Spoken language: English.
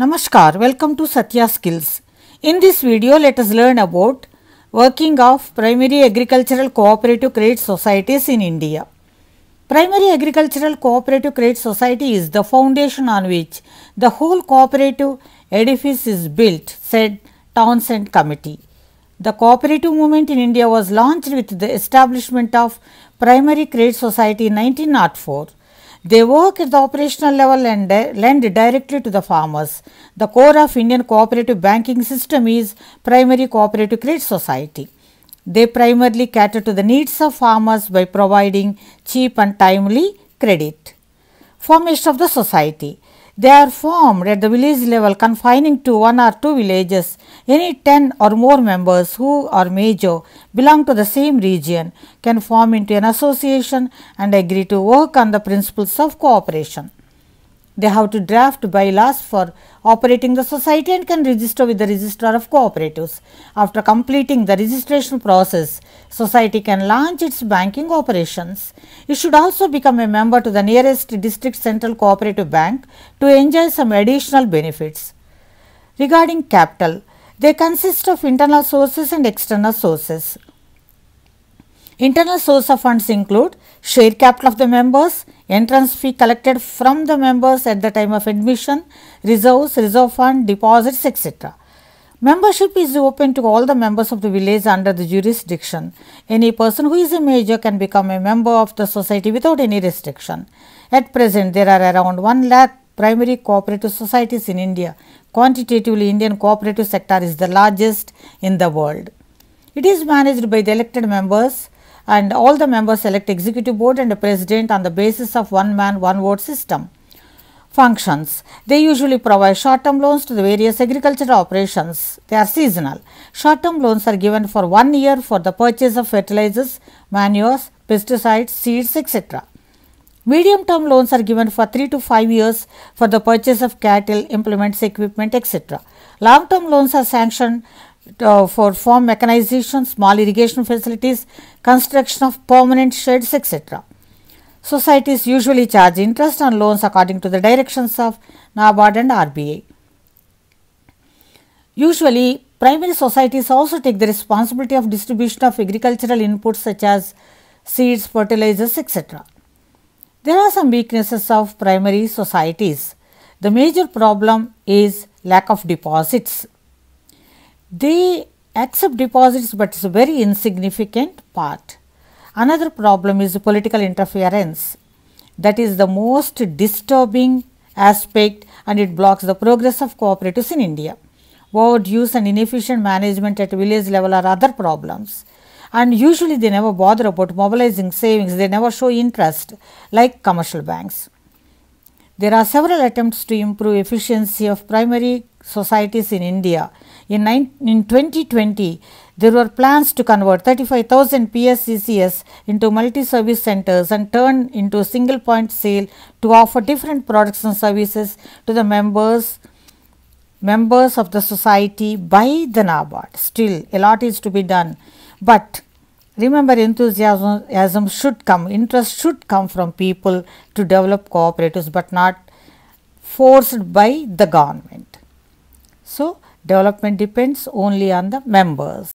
Namaskar, welcome to Satya Skills. In this video, let us learn about working of primary agricultural cooperative credit societies in India. Primary agricultural cooperative credit society is the foundation on which the whole cooperative edifice is built, said Townsend Committee. The cooperative movement in India was launched with the establishment of Primary Credit Society in 1904. They work at the operational level and uh, lend directly to the farmers. The core of Indian cooperative banking system is primary cooperative credit society. They primarily cater to the needs of farmers by providing cheap and timely credit formation of the society. They are formed at the village level confining to one or two villages. Any 10 or more members who or major belong to the same region can form into an association and agree to work on the principles of cooperation. They have to draft bylaws for operating the society and can register with the registrar of cooperatives. After completing the registration process, society can launch its banking operations. It should also become a member to the nearest district central cooperative bank to enjoy some additional benefits. Regarding capital, they consist of internal sources and external sources. Internal source of funds include share capital of the members, entrance fee collected from the members at the time of admission, reserves, reserve fund, deposits, etc. Membership is open to all the members of the village under the jurisdiction. Any person who is a major can become a member of the society without any restriction. At present, there are around 1 lakh primary cooperative societies in India. Quantitatively, Indian cooperative sector is the largest in the world. It is managed by the elected members and all the members elect executive board and a president on the basis of one man one vote system functions. They usually provide short-term loans to the various agricultural operations. They are seasonal. Short-term loans are given for one year for the purchase of fertilizers, manures, pesticides, seeds, etc. Medium-term loans are given for 3 to 5 years for the purchase of cattle, implements, equipment, etc. Long-term loans are sanctioned uh, for farm mechanization, small irrigation facilities, construction of permanent sheds, etc. Societies usually charge interest on loans according to the directions of NABARD and RBA. Usually, primary societies also take the responsibility of distribution of agricultural inputs such as seeds, fertilizers, etc. There are some weaknesses of primary societies. The major problem is lack of deposits. They accept deposits but it's a very insignificant part. Another problem is political interference. That is the most disturbing aspect and it blocks the progress of cooperatives in India. Overuse and inefficient management at village level are other problems. And usually they never bother about mobilizing savings, they never show interest like commercial banks. There are several attempts to improve efficiency of primary societies in India. In, in 2020, there were plans to convert 35,000 PSCCS into multi-service centers and turn into single point sale to offer different products and services to the members members of the society by the NABARD. Still, a lot is to be done. But Remember, enthusiasm um should come, interest should come from people to develop cooperatives, but not forced by the government. So, development depends only on the members.